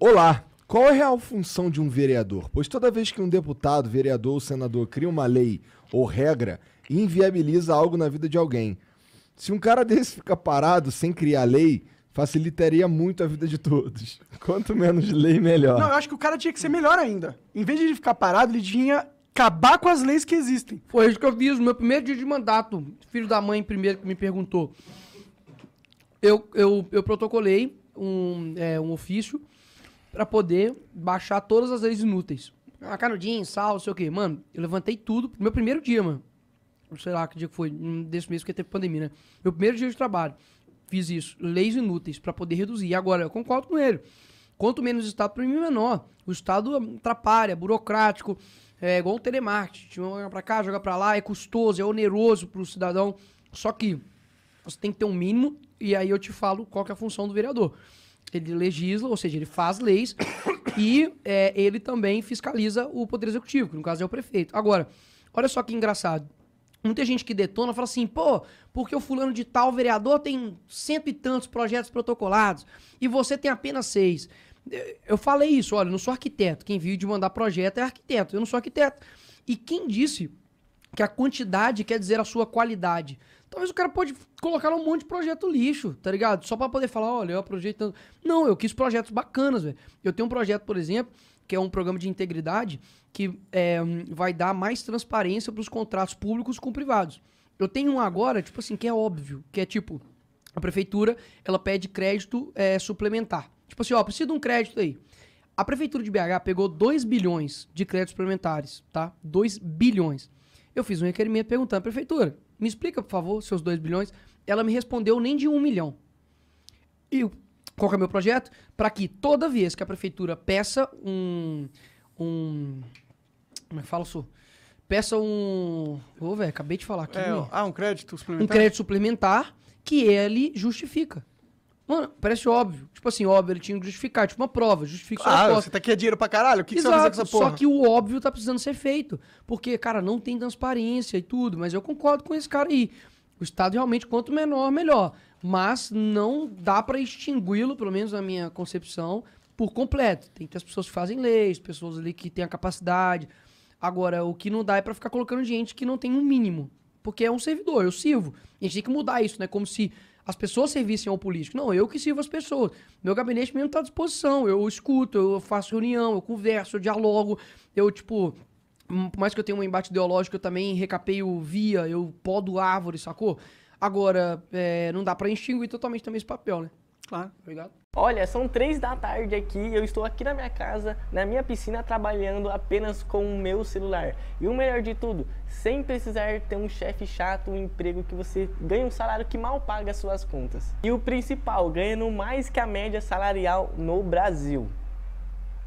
Olá! Qual é a real função de um vereador? Pois toda vez que um deputado, vereador ou senador cria uma lei ou regra, inviabiliza algo na vida de alguém. Se um cara desse fica parado sem criar lei, facilitaria muito a vida de todos. Quanto menos lei, melhor. Não, eu acho que o cara tinha que ser melhor ainda. Em vez de ele ficar parado, ele tinha acabar com as leis que existem. Foi isso que eu fiz no meu primeiro dia de mandato. Filho da mãe primeiro que me perguntou. Eu, eu, eu protocolei um, é, um ofício para poder baixar todas as leis inúteis. Ah, canudinho, sal, não sei o quê. Mano, eu levantei tudo meu primeiro dia, mano. sei lá que dia que foi, hum, desse mês que teve pandemia, né? Meu primeiro dia de trabalho. Fiz isso, leis inúteis, para poder reduzir. E agora, eu concordo com ele. Quanto menos Estado, para mim, menor. O Estado atrapalha, é burocrático, é igual o telemarketing. Joga para cá, joga para lá, é custoso, é oneroso para o cidadão. Só que você tem que ter um mínimo, e aí eu te falo qual é a função do vereador. Ele legisla, ou seja, ele faz leis e é, ele também fiscaliza o Poder Executivo, que no caso é o prefeito. Agora, olha só que engraçado. Muita gente que detona fala assim, pô, porque o fulano de tal vereador tem cento e tantos projetos protocolados e você tem apenas seis. Eh, eu falei isso, olha, eu não sou arquiteto. Quem vive de mandar projeto é arquiteto. Eu não sou arquiteto. E quem disse que a quantidade quer dizer a sua qualidade. Talvez o cara pode colocar um monte de projeto lixo, tá ligado? Só para poder falar, olha, eu projeto Não, eu quis projetos bacanas, velho. Eu tenho um projeto, por exemplo, que é um programa de integridade que é, vai dar mais transparência para os contratos públicos com privados. Eu tenho um agora, tipo assim, que é óbvio, que é tipo, a prefeitura, ela pede crédito é, suplementar. Tipo assim, ó, preciso de um crédito aí. A prefeitura de BH pegou 2 bilhões de créditos suplementares, tá? 2 bilhões. Eu fiz um requerimento perguntando à prefeitura, me explica, por favor, seus 2 bilhões. Ela me respondeu nem de 1 um milhão. E qual é o meu projeto? Para que toda vez que a prefeitura peça um. um como é que fala isso? Peça um. Ô, oh, velho, acabei de falar aqui. É, ah, um crédito suplementar. Um crédito suplementar que ele justifica. Mano, parece óbvio. Tipo assim, óbvio, ele tinha que justificar. Tipo uma prova, justifica ah, sua Ah, você tá aqui é dinheiro pra caralho? O que, Exato, que você vai fazer com essa porra? Só que o óbvio tá precisando ser feito. Porque, cara, não tem transparência e tudo. Mas eu concordo com esse cara aí. O Estado realmente, quanto menor, melhor. Mas não dá para extingui-lo, pelo menos na minha concepção, por completo. Tem que ter as pessoas que fazem leis, pessoas ali que têm a capacidade. Agora, o que não dá é para ficar colocando gente que não tem um mínimo. Porque é um servidor, eu sirvo. a gente tem que mudar isso, né? Como se as pessoas servissem ao político. Não, eu que sirvo as pessoas. Meu gabinete mesmo está à disposição. Eu escuto, eu faço reunião, eu converso, eu dialogo, eu, tipo. Hum, por mais que eu tenha um embate ideológico, eu também recapeio via, eu podo árvore, sacou? Agora, é, não dá para extinguir totalmente também esse papel, né? Claro, obrigado. Olha, são três da tarde aqui eu estou aqui na minha casa, na minha piscina, trabalhando apenas com o meu celular. E o melhor de tudo, sem precisar ter um chefe chato, um emprego que você ganha um salário que mal paga as suas contas. E o principal, ganhando mais que a média salarial no Brasil.